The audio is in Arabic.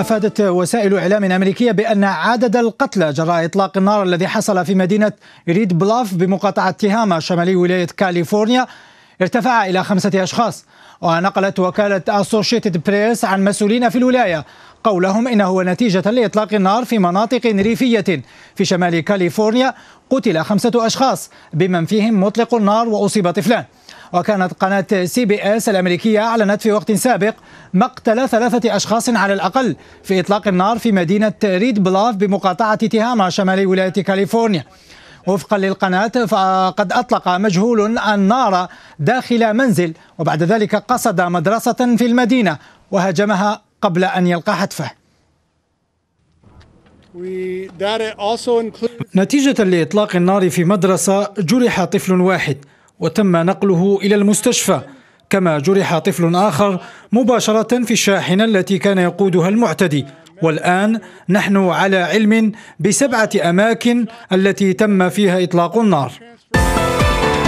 أفادت وسائل إعلام أمريكية بأن عدد القتلى جراء إطلاق النار الذي حصل في مدينة ريد بلاف بمقاطعة تهاما شمالي ولاية كاليفورنيا ارتفع إلى خمسة أشخاص ونقلت وكالة أسوشيتد بريس عن مسؤولين في الولاية قولهم إنه نتيجة لإطلاق النار في مناطق ريفية في شمال كاليفورنيا قتل خمسة أشخاص بمن فيهم مطلق النار وأصيب طفلان وكانت قناة سي بي اس الأمريكية أعلنت في وقت سابق مقتل ثلاثة أشخاص على الأقل في إطلاق النار في مدينة ريد بلاف بمقاطعة تهامة شمال ولاية كاليفورنيا وفقا للقناة فقد أطلق مجهول النار داخل منزل وبعد ذلك قصد مدرسة في المدينة وهاجمها قبل أن يلقى حتفه نتيجة لإطلاق النار في مدرسة جرح طفل واحد وتم نقله إلى المستشفى كما جرح طفل آخر مباشرة في الشاحنة التي كان يقودها المعتدي والآن نحن على علم بسبعة أماكن التي تم فيها إطلاق النار